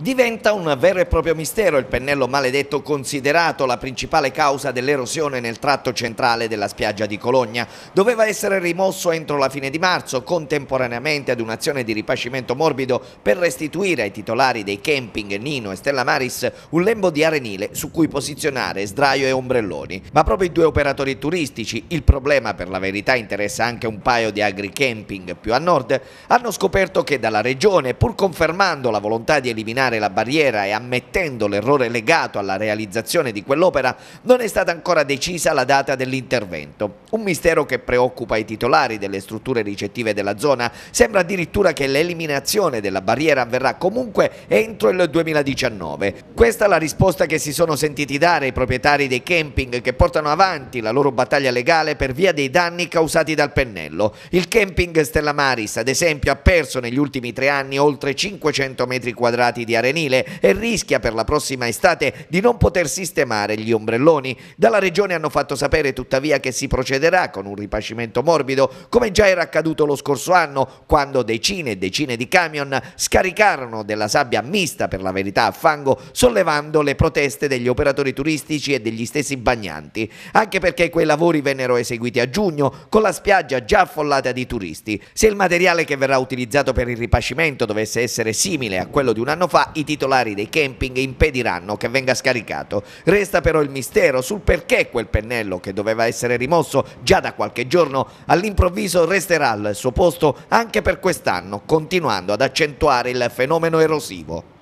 Diventa un vero e proprio mistero il pennello maledetto considerato la principale causa dell'erosione nel tratto centrale della spiaggia di Cologna. Doveva essere rimosso entro la fine di marzo, contemporaneamente ad un'azione di ripascimento morbido per restituire ai titolari dei camping Nino e Stella Maris un lembo di arenile su cui posizionare sdraio e ombrelloni. Ma proprio i due operatori turistici, il problema per la verità interessa anche un paio di agri-camping più a nord, hanno scoperto che dalla regione, pur confermando la volontà di eliminare superare la barriera e ammettendo l'errore legato alla realizzazione di quell'opera, non è stata ancora decisa la data dell'intervento. Un mistero che preoccupa i titolari delle strutture ricettive della zona. Sembra addirittura che l'eliminazione della barriera avverrà comunque entro il 2019. Questa è la risposta che si sono sentiti dare i proprietari dei camping che portano avanti la loro battaglia legale per via dei danni causati dal pennello. Il camping Stella Maris, ad esempio, ha perso negli ultimi tre anni oltre 500 metri quadrati di carenile e rischia per la prossima estate di non poter sistemare gli ombrelloni. Dalla regione hanno fatto sapere tuttavia che si procederà con un ripacimento morbido come già era accaduto lo scorso anno quando decine e decine di camion scaricarono della sabbia mista per la verità a fango sollevando le proteste degli operatori turistici e degli stessi bagnanti anche perché quei lavori vennero eseguiti a giugno con la spiaggia già affollata di turisti. Se il materiale che verrà utilizzato per il ripascimento dovesse essere simile a quello di un anno fa i titolari dei camping impediranno che venga scaricato. Resta però il mistero sul perché quel pennello che doveva essere rimosso già da qualche giorno all'improvviso resterà al suo posto anche per quest'anno, continuando ad accentuare il fenomeno erosivo.